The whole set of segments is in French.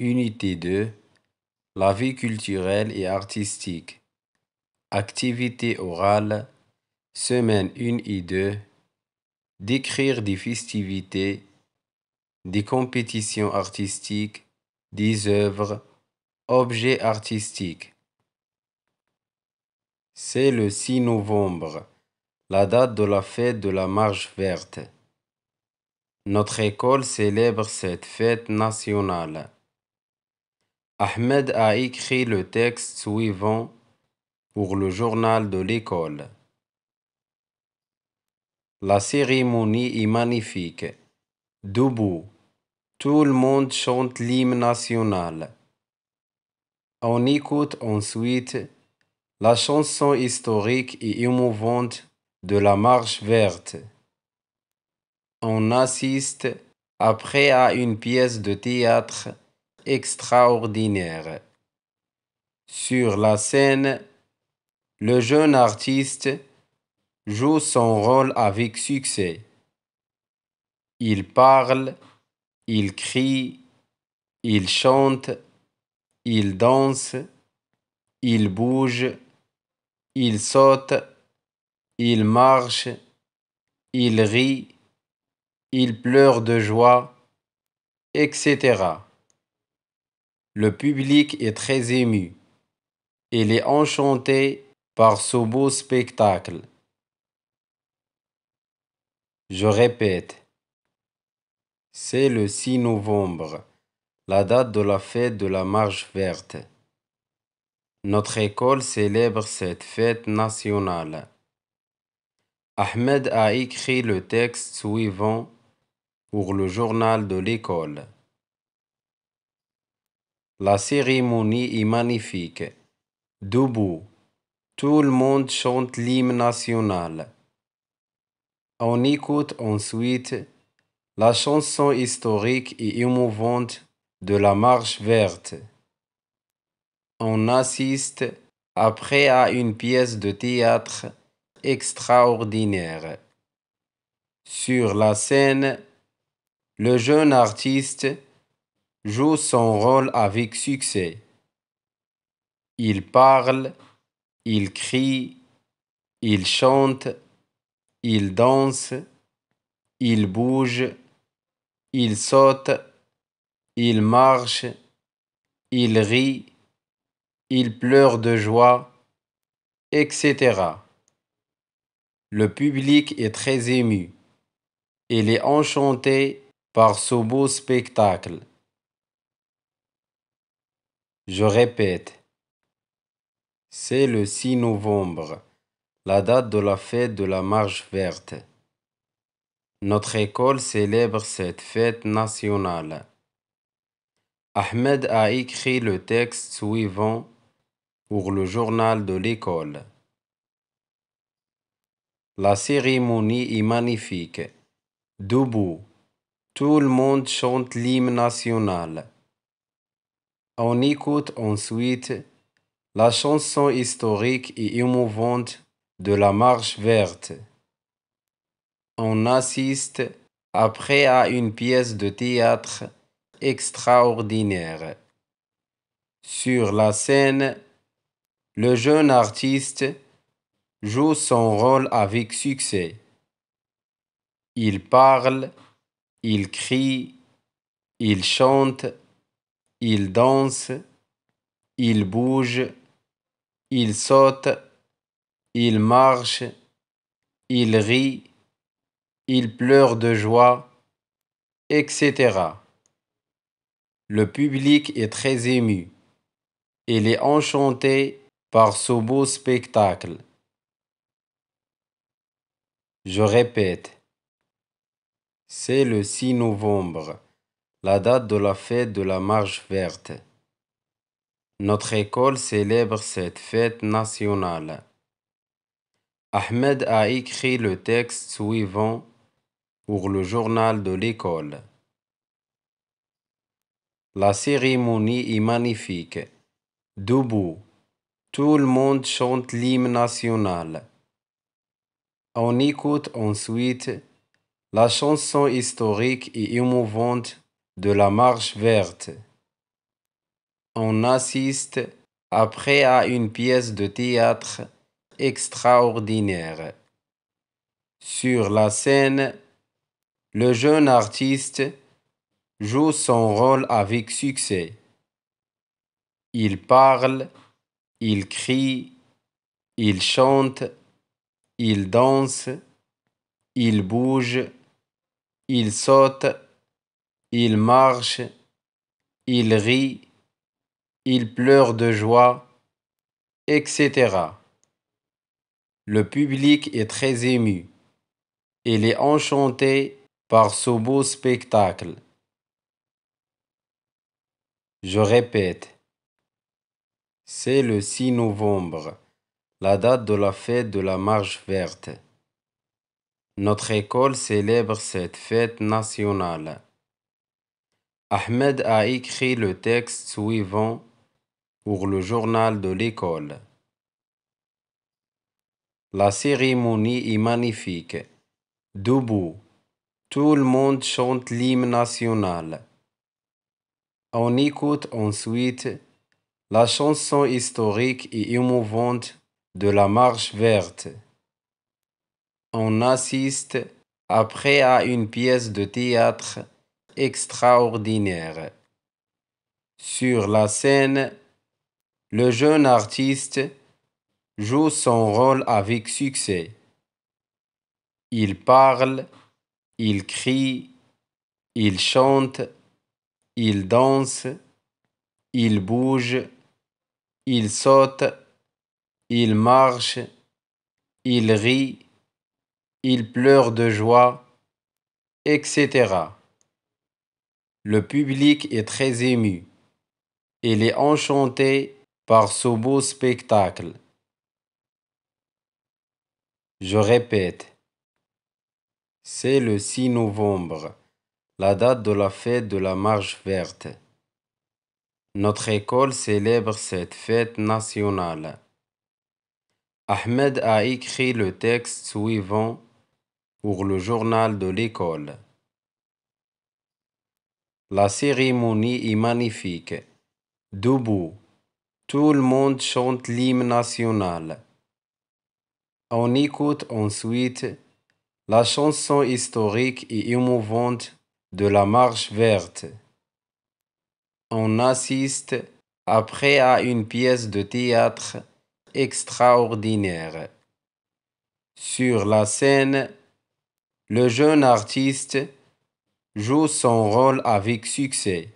Unité 2 La vie culturelle et artistique. Activité orale, Semaine 1 et 2. Décrire des festivités, des compétitions artistiques, des œuvres, objets artistiques. C'est le 6 novembre, la date de la fête de la Marche verte. Notre école célèbre cette fête nationale. Ahmed a écrit le texte suivant pour le journal de l'école. La cérémonie est magnifique. Debout, tout le monde chante l'hymne national. On écoute ensuite la chanson historique et émouvante de la Marche verte. On assiste après à une pièce de théâtre extraordinaire. Sur la scène, le jeune artiste joue son rôle avec succès. Il parle, il crie, il chante, il danse, il bouge, il saute, il marche, il rit, il pleure de joie, etc. Le public est très ému. Il est enchanté par ce beau spectacle. Je répète, c'est le 6 novembre, la date de la fête de la Marche verte. Notre école célèbre cette fête nationale. Ahmed a écrit le texte suivant pour le journal de l'école. La cérémonie est magnifique. Debout, tout le monde chante l'hymne national. On écoute ensuite la chanson historique et émouvante de la Marche verte. On assiste après à une pièce de théâtre extraordinaire. Sur la scène, le jeune artiste joue son rôle avec succès. Il parle, il crie, il chante, il danse, il bouge, il saute, il marche, il rit, il pleure de joie, etc. Le public est très ému. Il est enchanté par ce beau spectacle. Je répète, c'est le 6 novembre, la date de la fête de la Marche verte. Notre école célèbre cette fête nationale. Ahmed a écrit le texte suivant pour le journal de l'école. La cérémonie est magnifique. Debout, tout le monde chante l'hymne national. On écoute ensuite la chanson historique et émouvante de la Marche verte. On assiste après à une pièce de théâtre extraordinaire. Sur la scène, le jeune artiste joue son rôle avec succès. Il parle, il crie, il chante il danse, il bouge, il saute, il marche, il rit, il pleure de joie, etc. Le public est très ému. Il est enchanté par ce beau spectacle. Je répète, c'est le 6 novembre la date de la fête de la marge verte. Notre école célèbre cette fête nationale. Ahmed a écrit le texte suivant pour le journal de l'école. La cérémonie est magnifique. Debout, tout le monde chante l'hymne national. On écoute ensuite la chanson historique et émouvante de la Marche verte. On assiste après à une pièce de théâtre extraordinaire. Sur la scène, le jeune artiste joue son rôle avec succès. Il parle, il crie, il chante, il danse, il bouge, il saute il marche, il rit, il pleure de joie, etc. Le public est très ému. Il est enchanté par ce beau spectacle. Je répète, c'est le 6 novembre, la date de la fête de la Marche verte. Notre école célèbre cette fête nationale. Ahmed a écrit le texte suivant pour le journal de l'école. La cérémonie est magnifique. Debout, tout le monde chante l'hymne national. On écoute ensuite la chanson historique et émouvante de la marche verte. On assiste après à une pièce de théâtre extraordinaire. Sur la scène, le jeune artiste joue son rôle avec succès. Il parle, il crie, il chante, il danse, il bouge, il saute, il marche, il rit, il pleure de joie, etc. Le public est très ému. Il est enchanté par ce beau spectacle. Je répète, c'est le 6 novembre, la date de la fête de la Marche verte. Notre école célèbre cette fête nationale. Ahmed a écrit le texte suivant pour le journal de l'école. La cérémonie est magnifique. Debout, tout le monde chante l'hymne national. On écoute ensuite la chanson historique et émouvante de la Marche verte. On assiste après à une pièce de théâtre extraordinaire. Sur la scène, le jeune artiste joue son rôle avec succès.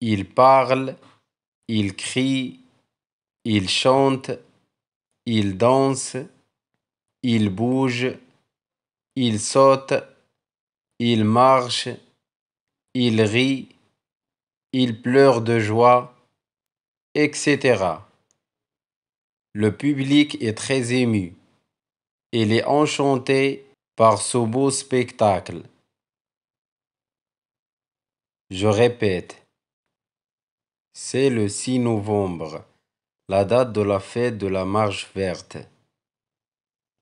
Il parle, il crie, il chante, il danse, il bouge, il saute, il marche, il rit, il pleure de joie, etc. Le public est très ému. Il est enchanté par ce beau spectacle. Je répète, c'est le 6 novembre, la date de la fête de la Marche verte.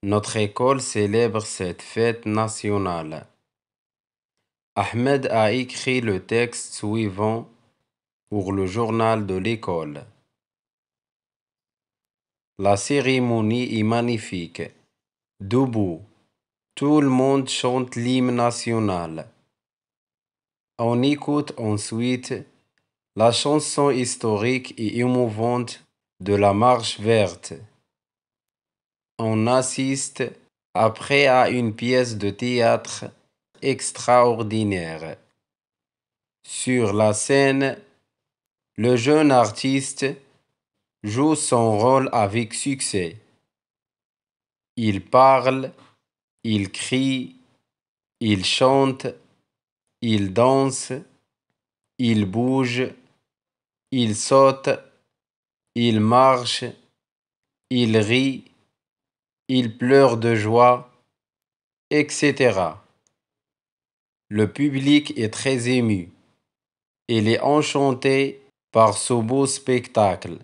Notre école célèbre cette fête nationale. Ahmed a écrit le texte suivant pour le journal de l'école. La cérémonie est magnifique. Debout, tout le monde chante l'hymne national. On écoute ensuite la chanson historique et émouvante de la Marche verte. On assiste après à une pièce de théâtre extraordinaire. Sur la scène, le jeune artiste joue son rôle avec succès. Il parle, il crie, il chante il danse, il bouge, il saute, il marche, il rit, il pleure de joie, etc. Le public est très ému. Il est enchanté par ce beau spectacle.